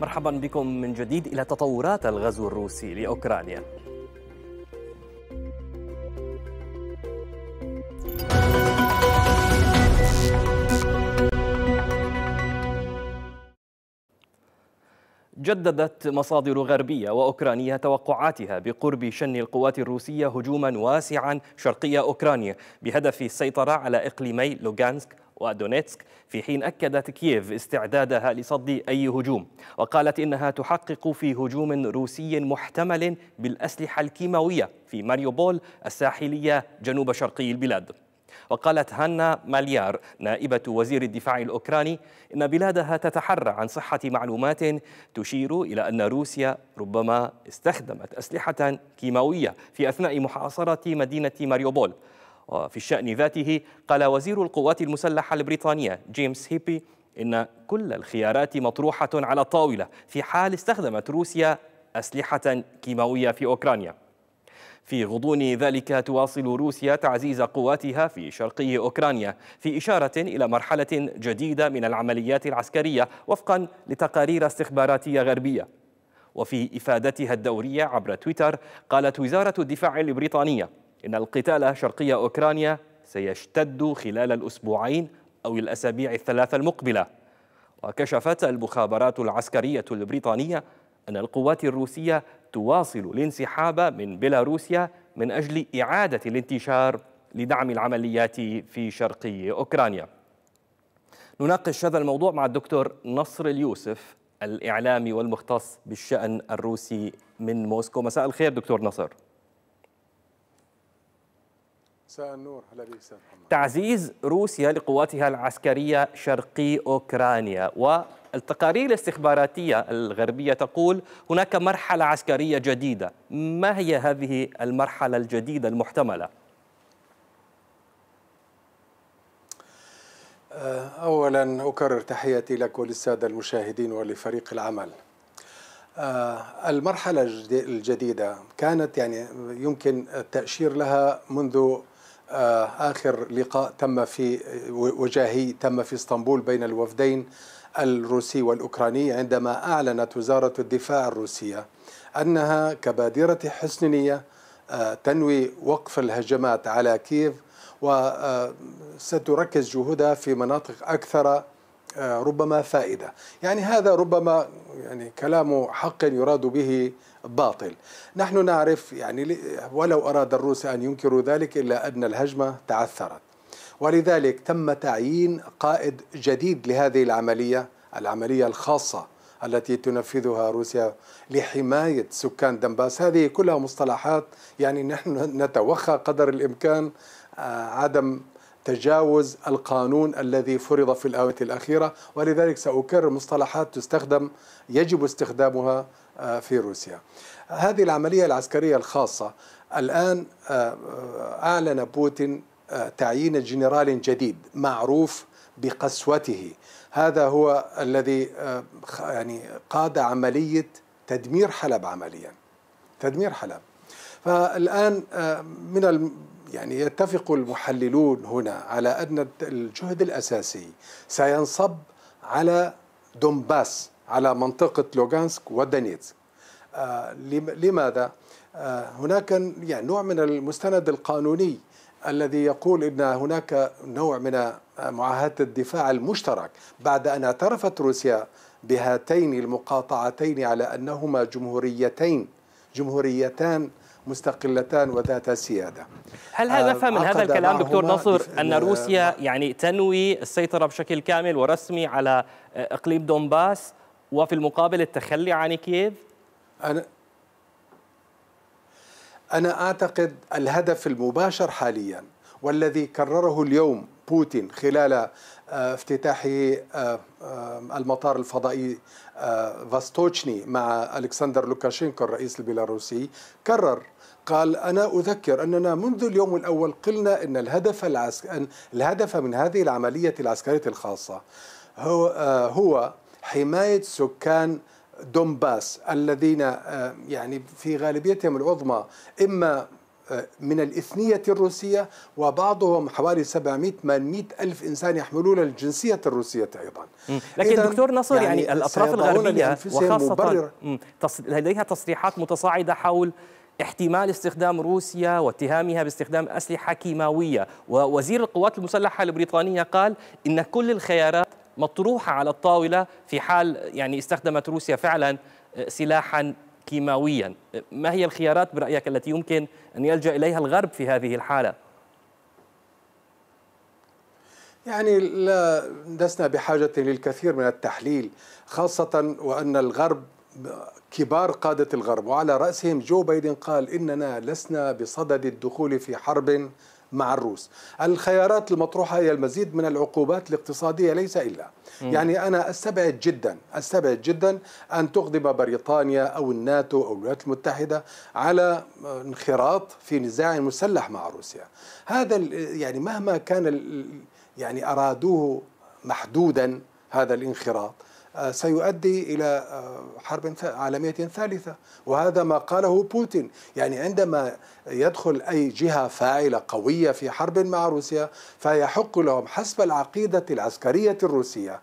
مرحبا بكم من جديد إلى تطورات الغزو الروسي لأوكرانيا جددت مصادر غربية وأوكرانية توقعاتها بقرب شن القوات الروسية هجوما واسعا شرقي أوكرانيا بهدف السيطرة على إقليمي لوغانسك ودونيتسك في حين أكدت كييف استعدادها لصد أي هجوم وقالت إنها تحقق في هجوم روسي محتمل بالأسلحة الكيماوية في ماريوبول الساحلية جنوب شرقي البلاد وقالت هانا ماليار نائبة وزير الدفاع الأوكراني إن بلادها تتحرى عن صحة معلومات تشير إلى أن روسيا ربما استخدمت أسلحة كيماوية في أثناء محاصرة مدينة ماريوبول وفي الشأن ذاته قال وزير القوات المسلحة البريطانية جيمس هيبي إن كل الخيارات مطروحة على الطاولة في حال استخدمت روسيا أسلحة كيماوية في أوكرانيا في غضون ذلك تواصل روسيا تعزيز قواتها في شرقي أوكرانيا في إشارة إلى مرحلة جديدة من العمليات العسكرية وفقا لتقارير استخباراتية غربية وفي إفادتها الدورية عبر تويتر قالت وزارة الدفاع البريطانية إن القتال شرقي أوكرانيا سيشتد خلال الأسبوعين أو الأسابيع الثلاثة المقبلة وكشفت المخابرات العسكرية البريطانية أن القوات الروسية تواصل الانسحاب من بيلاروسيا من أجل إعادة الانتشار لدعم العمليات في شرقي أوكرانيا نناقش هذا الموضوع مع الدكتور نصر اليوسف الإعلامي والمختص بالشأن الروسي من موسكو مساء الخير دكتور نصر النور تعزيز روسيا لقواتها العسكرية شرقي أوكرانيا والتقارير الاستخباراتية الغربية تقول هناك مرحلة عسكرية جديدة ما هي هذه المرحلة الجديدة المحتملة؟ آه، أولا أكرر تحياتي لك وللسادة المشاهدين ولفريق العمل آه، المرحلة الجديدة كانت يعني يمكن التأشير لها منذ آه، آخر لقاء تم في آه، وجاهي تم في اسطنبول بين الوفدين الروسي والأوكراني عندما أعلنت وزارة الدفاع الروسية أنها كبادرة حسن نية آه، تنوي وقف الهجمات على كييف وستركز جهودها في مناطق أكثر آه، ربما فائدة يعني هذا ربما يعني كلام حق يراد به باطل نحن نعرف يعني ولو أراد الروس أن ينكروا ذلك إلا أن الهجمة تعثرت ولذلك تم تعيين قائد جديد لهذه العملية العملية الخاصة التي تنفذها روسيا لحماية سكان دنباس هذه كلها مصطلحات يعني نحن نتوخى قدر الإمكان آه، عدم تجاوز القانون الذي فرض في الآونة الأخيرة ولذلك سأكرر مصطلحات تستخدم يجب استخدامها آه، في روسيا هذه العملية العسكرية الخاصة الآن آه، آه، أعلن بوتين تعيين جنرال جديد معروف بقسوته هذا هو الذي يعني قاد عملية تدمير حلب عمليا تدمير حلب فالآن آه، من الم... يعني يتفق المحللون هنا على أن الجهد الأساسي سينصب على دونباس على منطقة لوغانسك ودنيتسك آه، لماذا؟ آه، هناك يعني نوع من المستند القانوني الذي يقول ان هناك نوع من معاهده الدفاع المشترك بعد ان اعترفت روسيا بهاتين المقاطعتين على انهما جمهوريتين جمهوريتان مستقلتان وذاتا سياده. هل هذا آه، فهم من هذا الكلام دكتور نصر ان روسيا يعني تنوي السيطره بشكل كامل ورسمي على آه، اقليم دونباس وفي المقابل التخلي عن كييف؟ انا انا اعتقد الهدف المباشر حاليا والذي كرره اليوم بوتين خلال آه، افتتاح آه، آه، المطار الفضائي فاستوتشني مع ألكسندر لوكاشينكو الرئيس البيلاروسي كرر قال أنا أذكر أننا منذ اليوم الأول قلنا أن الهدف, العسك... أن الهدف من هذه العملية العسكرية الخاصة هو, هو حماية سكان دومباس الذين يعني في غالبيتهم العظمى إما من الإثنية الروسية وبعضهم حوالي 700 800 ألف إنسان يحملون الجنسية الروسية أيضا لكن دكتور نصر يعني, يعني الأطراف الغربية وخاصة لديها تصريحات متصاعدة حول احتمال استخدام روسيا واتهامها باستخدام أسلحة كيماوية ووزير القوات المسلحة البريطانية قال إن كل الخيارات مطروحة على الطاولة في حال يعني استخدمت روسيا فعلا آه، سلاحا كيماويا ما هي الخيارات برأيك التي يمكن أن يلجأ إليها الغرب في هذه الحالة؟ يعني لا لسنا بحاجة للكثير من التحليل خاصة وأن الغرب كبار قادة الغرب وعلى رأسهم جو بايدن قال إننا لسنا بصدد الدخول في حرب مع الروس الخيارات المطروحة هي المزيد من العقوبات الاقتصادية ليس إلا مم. يعني أنا أستبعد جدا أستبعد جدا أن تقدم بريطانيا أو الناتو أو الولايات المتحدة على انخراط في نزاع مسلح مع روسيا هذا يعني مهما كان يعني أرادوه محدودا هذا الانخراط آه، سيؤدي إلى آه، حرب عالمية ثالثة وهذا ما قاله بوتين يعني عندما يدخل أي جهة فاعلة قوية في حرب مع روسيا فيحق لهم حسب العقيدة العسكرية الروسية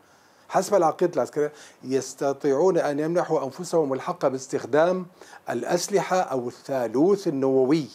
حسب العقيدة العسكرية يستطيعون أن يمنحوا أنفسهم الحق باستخدام الأسلحة أو الثالوث النووي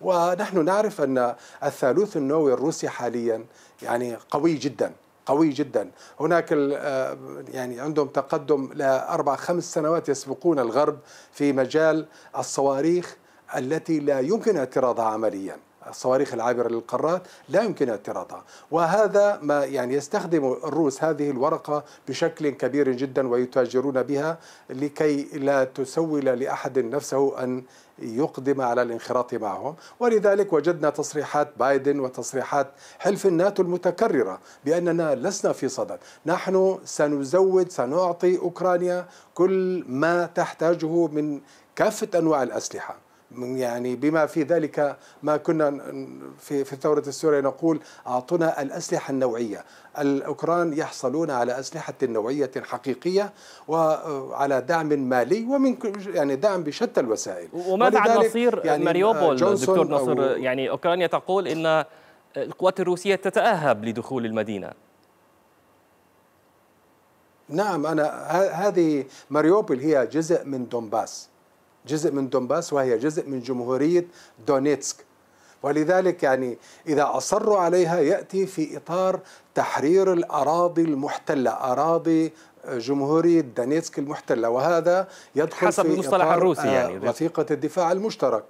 ونحن نعرف أن الثالوث النووي الروسي حاليا يعني قوي جداً قوي جدا هناك آه، يعني عندهم تقدم لأربع خمس سنوات يسبقون الغرب في مجال الصواريخ التي لا يمكن اعتراضها عمليا الصواريخ العابرة للقارات لا يمكن اعتراضها وهذا ما يعني يستخدم الروس هذه الورقة بشكل كبير جدا ويتاجرون بها لكي لا تسول لأحد نفسه أن يقدم على الانخراط معهم ولذلك وجدنا تصريحات بايدن وتصريحات حلف الناتو المتكررة بأننا لسنا في صدد نحن سنزود سنعطي أوكرانيا كل ما تحتاجه من كافة أنواع الأسلحة يعني بما في ذلك ما كنا في في الثورة السورية نقول أعطونا الأسلحة النوعية الأوكران يحصلون على أسلحة نوعية حقيقية وعلى دعم مالي ومن يعني دعم بشتى الوسائل وماذا عن مصير يعني آه، ماريوبول دكتور نصر يعني أوكرانيا تقول أن القوات الروسية تتأهب لدخول المدينة نعم أنا هذه ماريوبل هي جزء من دونباس جزء من دونباس وهي جزء من جمهورية دونيتسك ولذلك يعني إذا أصروا عليها يأتي في إطار تحرير الأراضي المحتلة أراضي جمهورية دونيتسك المحتلة وهذا يدخل حسب في المصطلح الروسي يعني وثيقة آه، الدفاع المشترك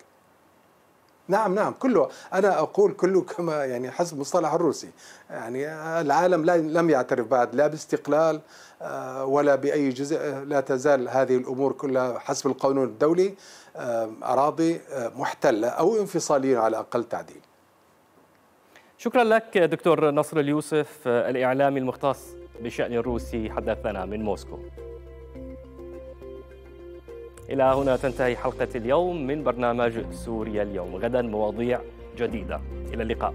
نعم نعم كله انا اقول كله كما يعني حسب مصطلح الروسي يعني العالم لم يعترف بعد لا باستقلال آه، ولا باي جزء لا تزال هذه الامور كلها حسب القانون الدولي آه، اراضي آه، محتله او انفصاليه على اقل تعديل شكرا لك دكتور نصر اليوسف الاعلامي المختص بالشان الروسي حدثنا من موسكو إلى هنا تنتهي حلقة اليوم من برنامج سوريا اليوم غدا مواضيع جديدة إلى اللقاء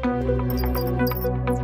thank you